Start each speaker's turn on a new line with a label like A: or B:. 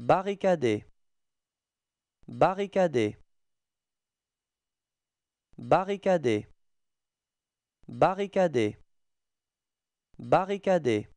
A: barricader barricader barricader barricader barricader